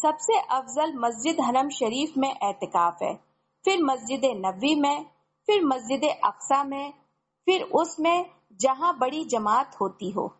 सबसे अफजल मस्जिद हरम शरीफ में एहतिकाफ है फिर मस्जिद नबी में फिर मस्जिद अक्सा में फिर उसमें जहाँ बड़ी जमात होती हो